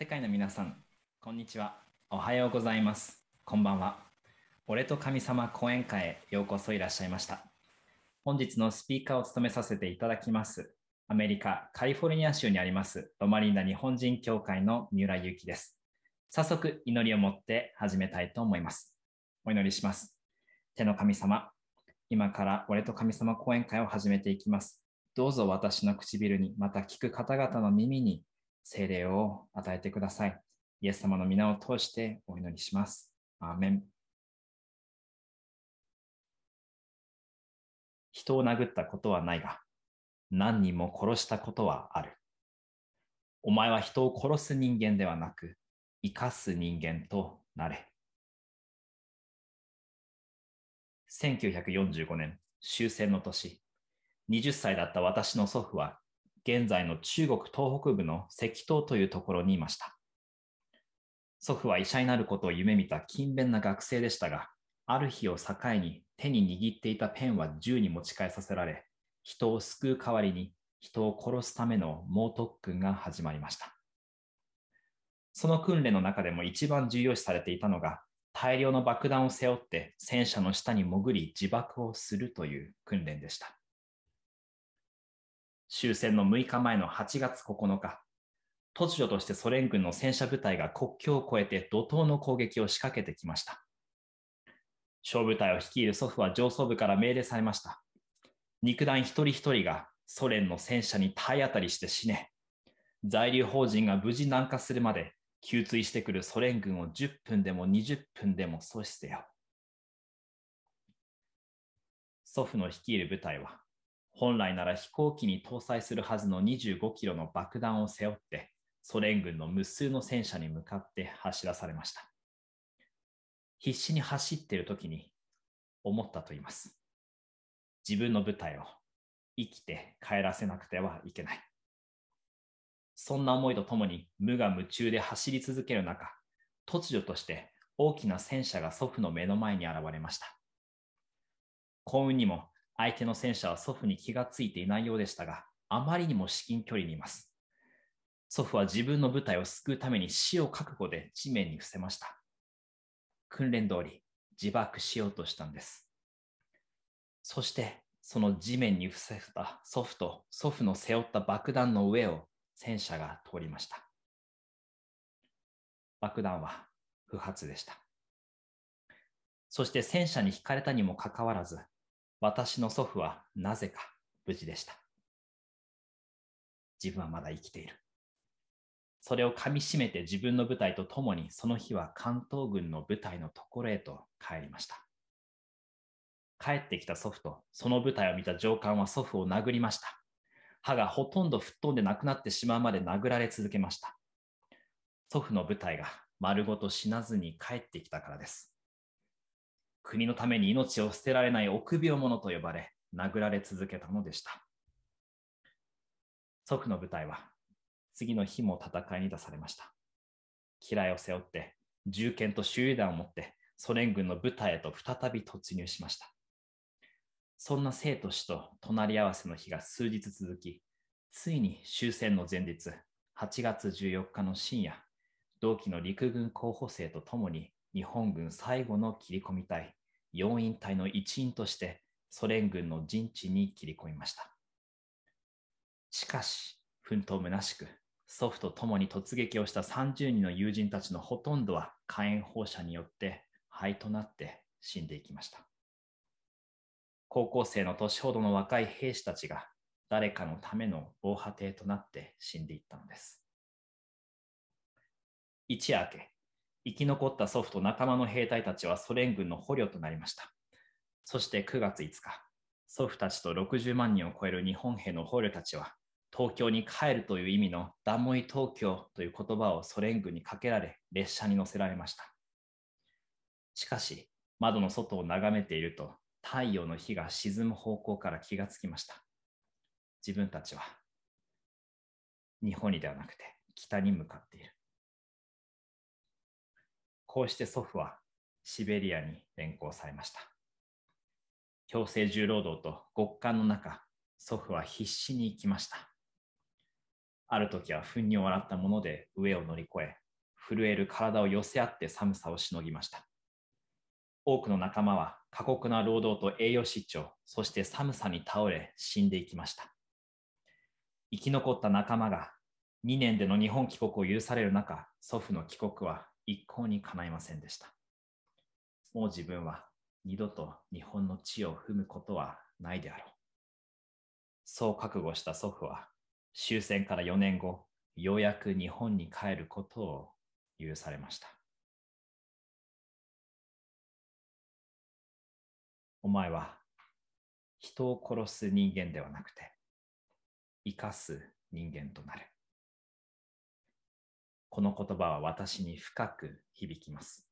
世界の皆さん、こんにちは。おはようございます。こんばんは。俺と神様講演会へようこそいらっしゃいました。本日のスピーカーを務めさせていただきます。アメリカ・カリフォルニア州にあります、ロマリンダ日本人協会の三浦祐希です。早速、祈りを持って始めたいと思います。お祈りします。手の神様、今から俺と神様講演会を始めていきます。どうぞ私の唇に、また聞く方々の耳に精霊を与えてください。イエス様の皆を通してお祈りします。アーメン。人を殴ったことはないが、何人も殺したことはある。お前は人を殺す人間ではなく、生かす人間となれ。1945年、終戦の年、20歳だった私の祖父は現在の中国東北部の石東というところにいました。祖父は医者になることを夢見た勤勉な学生でしたが、ある日を境に手に握っていたペンは銃に持ち替えさせられ、人を救う代わりに人を殺すための猛特訓が始まりました。その訓練の中でも一番重要視されていたのが、大量の爆弾を背負って戦車の下に潜り自爆をするという訓練でした。終戦の6日前の8月9日、突如としてソ連軍の戦車部隊が国境を越えて怒涛の攻撃を仕掛けてきました。小部隊を率いる祖父は上層部から命令されました。肉弾一人一人がソ連の戦車に体当たりして死ね。在留邦人が無事南下するまで、吸水してくるソ連軍を10分でも20分でも阻止せよ。祖父の率いる部隊は本来なら飛行機に搭載するはずの25キロの爆弾を背負って、ソ連軍の無数の戦車に向かって走らされました。必死に走っている時に思ったと言います。自分の部隊を生きて帰らせなくてはいけない。そんな思いとともに無我夢中で走り続ける中、突如として大きな戦車が祖父の目の前に現れました。幸運にも相手の戦車は祖父に気がついていないようでしたが、あまりにも至近距離にいます。祖父は自分の部隊を救うために死を覚悟で地面に伏せました。訓練通り自爆しようとしたんです。そしてその地面に伏せた祖父と祖父の背負った爆弾の上を戦車が通りました。爆弾は不発でした。そして戦車に引かれたにもかかわらず、私の祖父はなぜか無事でした。自分はまだ生きている。それをかみしめて自分の部隊と共にその日は関東軍の部隊のところへと帰りました。帰ってきた祖父とその部隊を見た上官は祖父を殴りました。歯がほとんど吹っ飛んでなくなってしまうまで殴られ続けました。祖父の部隊が丸ごと死なずに帰ってきたからです。国のために命を捨てられない臆病者と呼ばれ、殴られ続けたのでした。即の部隊は次の日も戦いに出されました。嫌いを背負って、銃剣と手榴弾を持ってソ連軍の部隊へと再び突入しました。そんな生と死と隣り合わせの日が数日続き、ついに終戦の前日、8月14日の深夜、同期の陸軍候補生とともに日本軍最後の切り込み隊、四員隊の一員としてソ連軍の陣地に切り込みました。しかし、奮闘虚しく、祖父と共に突撃をした30人の友人たちのほとんどは火炎放射によって灰となって死んでいきました。高校生の年ほどの若い兵士たちが誰かのための防波堤となって死んでいったのです。一夜明け、生き残った祖父と仲間の兵隊たちはソ連軍の捕虜となりました。そして9月5日、祖父たちと60万人を超える日本兵の捕虜たちは、東京に帰るという意味の「ダモイ東京」という言葉をソ連軍にかけられ、列車に乗せられました。しかし、窓の外を眺めていると、太陽の日が沈む方向から気がつきました。自分たちは、日本にではなくて、北に向かっている。こうして祖父はシベリアに連行されました。強制重労働と極寒の中、祖父は必死に生きました。ある時は糞尿を洗ったもので上を乗り越え、震える体を寄せ合って寒さをしのぎました。多くの仲間は過酷な労働と栄養失調、そして寒さに倒れ死んでいきました。生き残った仲間が2年での日本帰国を許される中、祖父の帰国は一向に叶いませんでした。もう自分は二度と日本の地を踏むことはないであろう。そう覚悟した祖父は終戦から4年後、ようやく日本に帰ることを許されました。お前は人を殺す人間ではなくて、生かす人間となる。この言葉は私に深く響きます。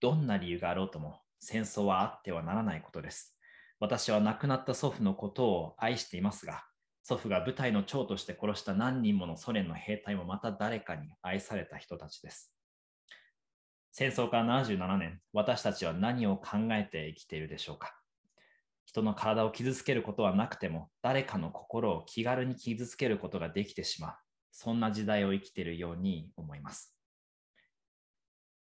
どんな理由があろうとも戦争はあってはならないことです。私は亡くなった祖父のことを愛していますが、祖父が部隊の長として殺した何人ものソ連の兵隊もまた誰かに愛された人たちです。戦争から77年、私たちは何を考えて生きているでしょうか人の体を傷つけることはなくても、誰かの心を気軽に傷つけることができてしまう。そんな時代を生きているように思います。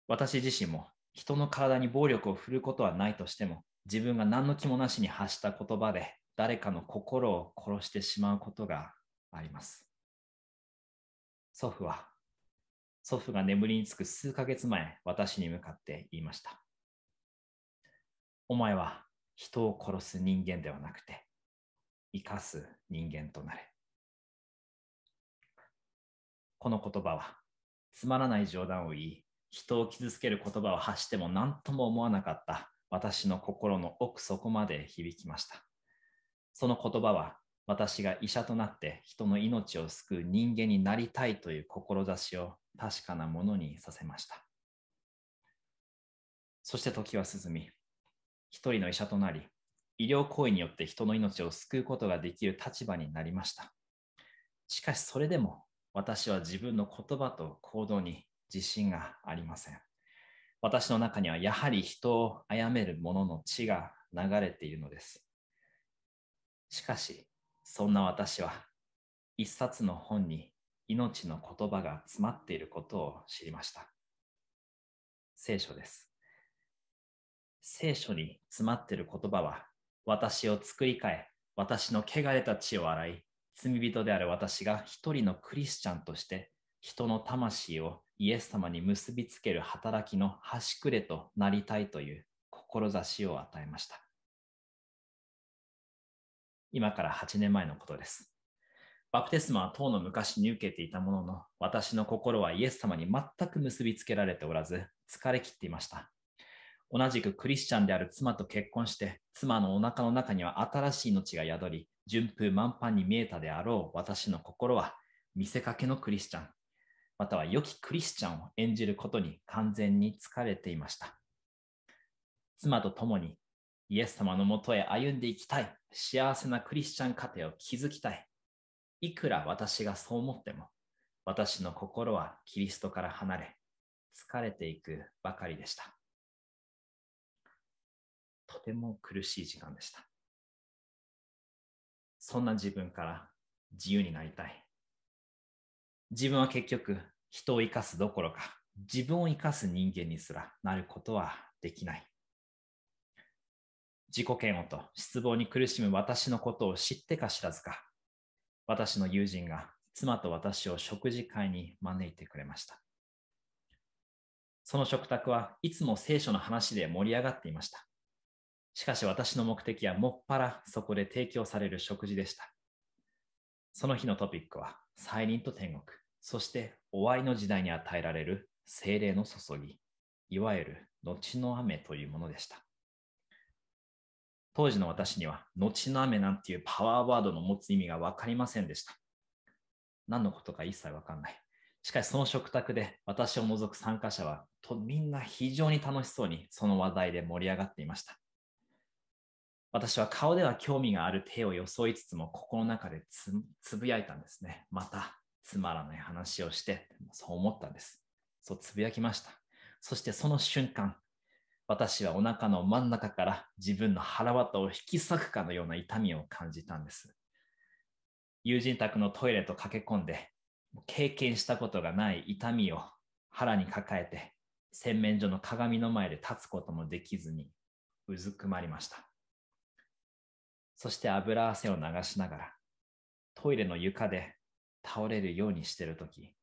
私自身も人の体に暴力を振ることはないとしても、自分が何の気もなしに発した言葉で誰かの心を殺してしまうことがあります。祖父は、祖父が眠りにつく数ヶ月前、私に向かって言いました。お前は人を殺す人間ではなくて、生かす人間となれ。この言葉は。つまらない冗談を言い、人を傷つける言葉を発しても何とも思わなかった私の心の奥底まで響きました。その言葉は私が医者となって人の命を救う人間になりたいという志を確かなものにさせました。そして時は進み、一人の医者となり、医療行為によって人の命を救うことができる立場になりました。しかしそれでも私は自分の言葉と行動に自信がありません。私の中にはやはり人を殺める者の血が流れているのです。しかし、そんな私は一冊の本に命の言葉が詰まっていることを知りました。聖書です。聖書に詰まっている言葉は私を作り変え、私の汚れた血を洗い、罪人である私が一人のクリスチャンとして人の魂をイエス様に結びつける働きの端くれとなりたいという志を与えました。今から8年前のことです。バプテスマは当の昔に受けていたものの、私の心はイエス様に全く結びつけられておらず、疲れ切っていました。同じくクリスチャンである妻と結婚して、妻のお腹の中には新しい命が宿り、順風満帆に見えたであろう私の心は見せかけのクリスチャン、または良きクリスチャンを演じることに完全に疲れていました。妻と共にイエス様のもとへ歩んでいきたい、幸せなクリスチャン家庭を築きたい。いくら私がそう思っても、私の心はキリストから離れ、疲れていくばかりでした。とても苦しい時間でした。そんな自分から自由になりたい。自分は結局、人を生かすどころか、自分を生かす人間にすらなることはできない。自己嫌悪と失望に苦しむ私のことを知ってか知らずか、私の友人が妻と私を食事会に招いてくれました。その食卓はいつも聖書の話で盛り上がっていました。しかし私の目的はもっぱらそこで提供される食事でした。その日のトピックは、再臨と天国、そしてお会いの時代に与えられる精霊の注ぎ、いわゆる後の雨というものでした。当時の私には、後の雨なんていうパワーワードの持つ意味が分かりませんでした。何のことか一切わかんない。しかしその食卓で私を除く参加者はとみんな非常に楽しそうにその話題で盛り上がっていました。私は顔では興味がある手を装いつつも、心の中でつぶやいたんですね。また、つまらない話をして、そう思ったんです。そうつぶやきました。そしてその瞬間、私はお腹の真ん中から自分の腹綿を引き裂くかのような痛みを感じたんです。友人宅のトイレと駆け込んで、経験したことがない痛みを腹に抱えて、洗面所の鏡の前で立つこともできずにうずくまりました。そして油汗を流しながら、トイレの床で倒れるようにしているとき、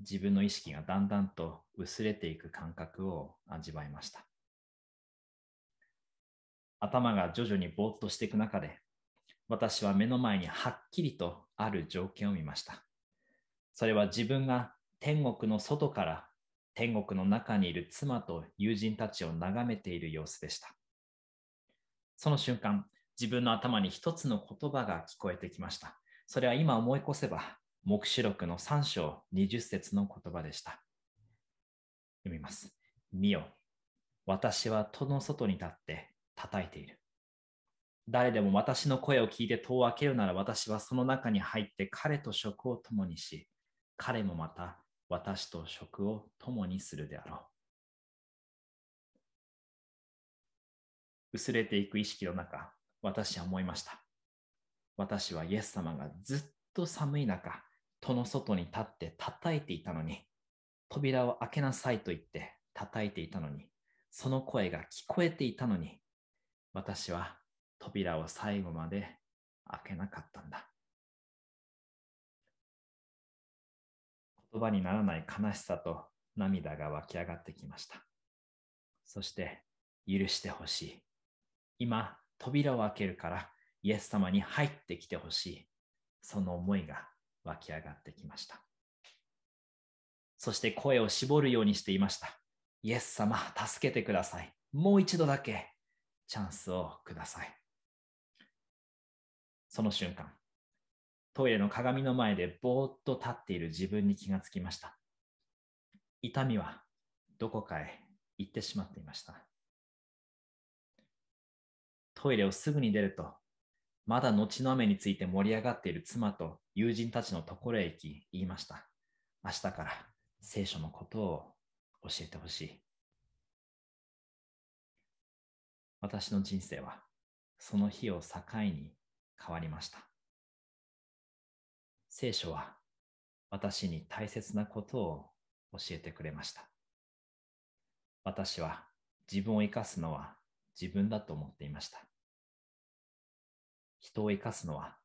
自分の意識がだんだんと薄れていく感覚を味わいました。頭が徐々にぼーっとしていく中で、私は目の前にはっきりとある条件を見ました。それは自分が天国の外から天国の中にいる妻と友人たちを眺めている様子でした。その瞬間、自分の頭に一つの言葉が聞こえてきました。それは今思い越せば、黙示録の3章20節の言葉でした。読みます。見よ、私は戸の外に立って叩いている。誰でも私の声を聞いて戸を開けるなら私はその中に入って彼と食を共にし、彼もまた私と食を共にするであろう。薄れていく意識の中、私は思いました。私はイエス様がずっと寒い中、戸の外に立って叩いていたのに、扉を開けなさいと言って叩いていたのに、その声が聞こえていたのに、私は扉を最後まで開けなかったんだ。言葉にならない悲しさと涙が湧き上がってきました。そして、許してほしい。今、扉を開けるから、イエス様に入ってきてほしい。その思いが湧き上がってきました。そして声を絞るようにしていました。イエス様、助けてください。もう一度だけチャンスをください。その瞬間、トイレの鏡の前でぼーっと立っている自分に気がつきました。痛みはどこかへ行ってしまっていました。トイレをすぐに出ると、まだ後の雨について盛り上がっている妻と友人たちのところへ行き、言いました。明日から聖書のことを教えてほしい。私の人生はその日を境に変わりました。聖書は私に大切なことを教えてくれました。私は自分を生かすのは自分だと思っていました。人を生かすのは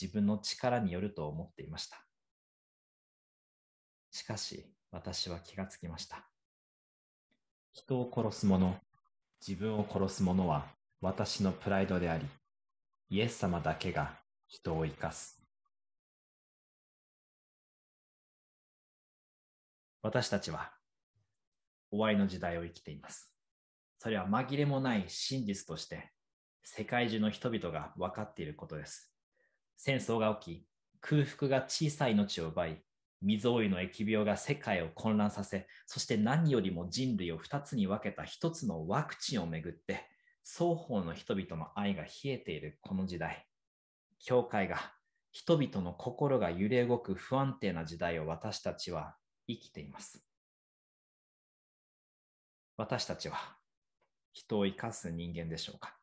自分の力によると思っていました。しかし私は気がつきました。人を殺す者、自分を殺す者は私のプライドであり、イエス様だけが人を生かす。私たちは終わりの時代を生きています。それは紛れもない真実として世界中の人々が分かっていることです。戦争が起き、空腹が小さい命を奪い、未曾有の疫病が世界を混乱させ、そして何よりも人類を2つに分けた1つのワクチンをめぐって、双方の人々の愛が冷えているこの時代、教会が人々の心が揺れ動く不安定な時代を私たちは生きています。私たちは人を生かす人間でしょうか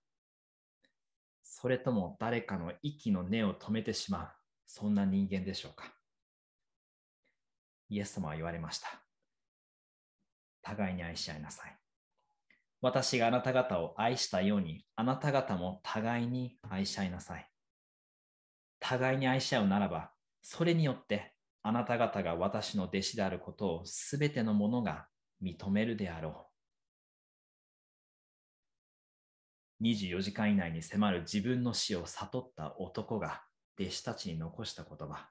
それとも誰かの息の根を止めてしまう、そんな人間でしょうか。イエス様は言われました。互いに愛し合いなさい。私があなた方を愛したように、あなた方も互いに愛し合いなさい。互いに愛し合うならば、それによってあなた方が私の弟子であることをすべてのものが認めるであろう。24時間以内に迫る自分の死を悟った男が弟子たちに残した言葉。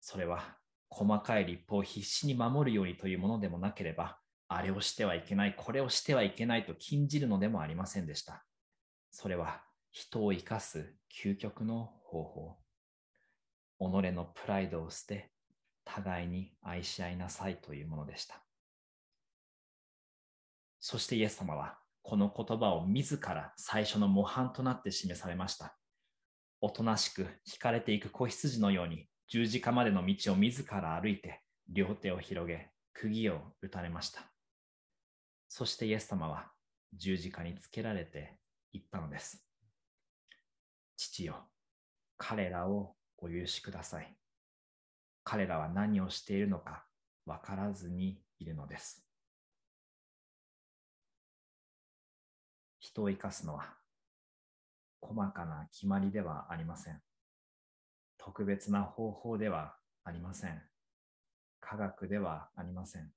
それは細かい立法を必死に守るようにというものでもなければ、あれをしてはいけない、これをしてはいけないと禁じるのでもありませんでした。それは人を生かす究極の方法。己のプライドを捨て、互いに愛し合いなさいというものでした。そしてイエス様はこの言葉を自ら最初の模範となって示されました。おとなしく惹かれていく子羊のように十字架までの道を自ら歩いて両手を広げ釘を打たれました。そしてイエス様は十字架につけられていったのです。父よ、彼らをお許しください。彼らは何をしているのか分からずにいるのです。人を生かすのは細かな決まりではありません。特別な方法ではありません。科学ではありません。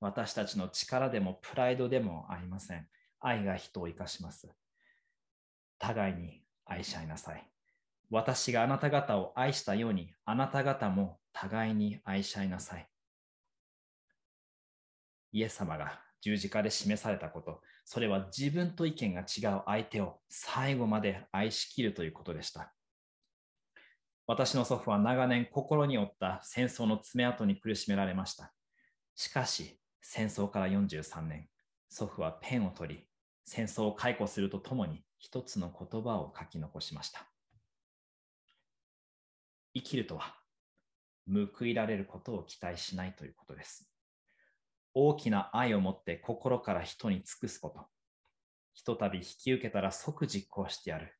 私たちの力でもプライドでもありません。愛が人を生かします。互いに愛し合いなさい。私があなた方を愛したように、あなた方も互いに愛し合いなさい。イエス様が十字架で示されたこと、それは自分と意見が違う相手を最後まで愛しきるということでした。私の祖父は長年心に負った戦争の爪痕に苦しめられました。しかし、戦争から43年、祖父はペンを取り、戦争を解雇するとともに一つの言葉を書き残しました。生きるとは、報いられることを期待しないということです。大きな愛を持って心から人に尽くすこと。ひとたび引き受けたら即実行してやる。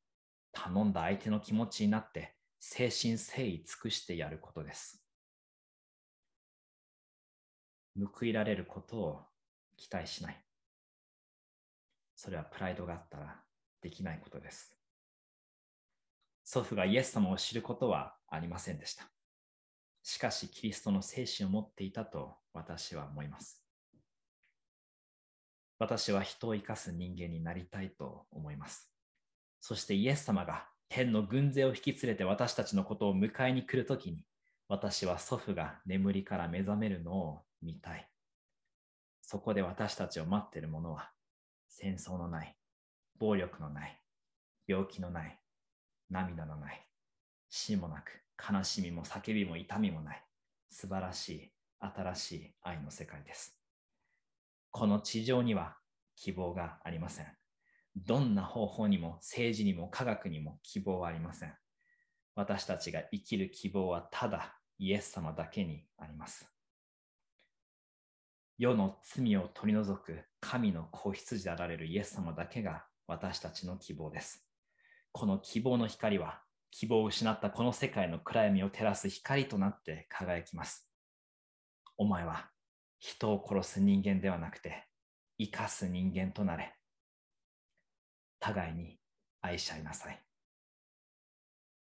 頼んだ相手の気持ちになって精神誠意尽くしてやることです。報いられることを期待しない。それはプライドがあったらできないことです。祖父がイエス様を知ることはありませんでした。しかし、キリストの精神を持っていたと私は思います。私は人を生かす人間になりたいと思います。そしてイエス様が天の軍勢を引き連れて私たちのことを迎えに来るときに、私は祖父が眠りから目覚めるのを見たい。そこで私たちを待っているものは、戦争のない、暴力のない、病気のない、涙のない、死もなく、悲しみも叫びも痛みもない、素晴らしい、新しい愛の世界です。この地上には希望がありません。どんな方法にも政治にも科学にも希望はありません。私たちが生きる希望はただイエス様だけにあります。世の罪を取り除く神の子羊であられるイエス様だけが私たちの希望です。この希望の光は希望を失ったこの世界の暗闇を照らす光となって輝きます。お前は人を殺す人間ではなくて生かす人間となれ互いに愛し合いなさい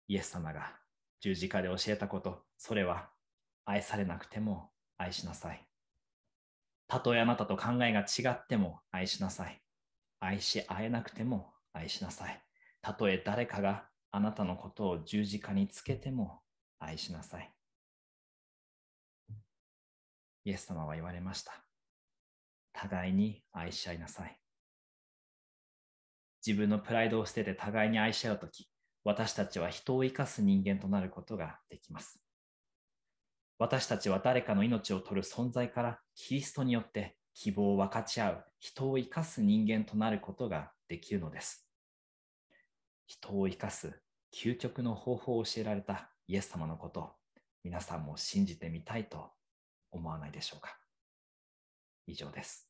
イエス様が十字架で教えたことそれは愛されなくても愛しなさいたとえあなたと考えが違っても愛しなさい愛し合えなくても愛しなさいたとえ誰かがあなたのことを十字架につけても愛しなさいイエス様は言われました。互いに愛し合いなさい。自分のプライドを捨てて互いに愛し合うとき、私たちは人を生かす人間となることができます。私たちは誰かの命を取る存在からキリストによって希望を分かち合う人を生かす人間となることができるのです。人を生かす究極の方法を教えられたイエス様のこと、皆さんも信じてみたいと思わないでしょうか。以上です。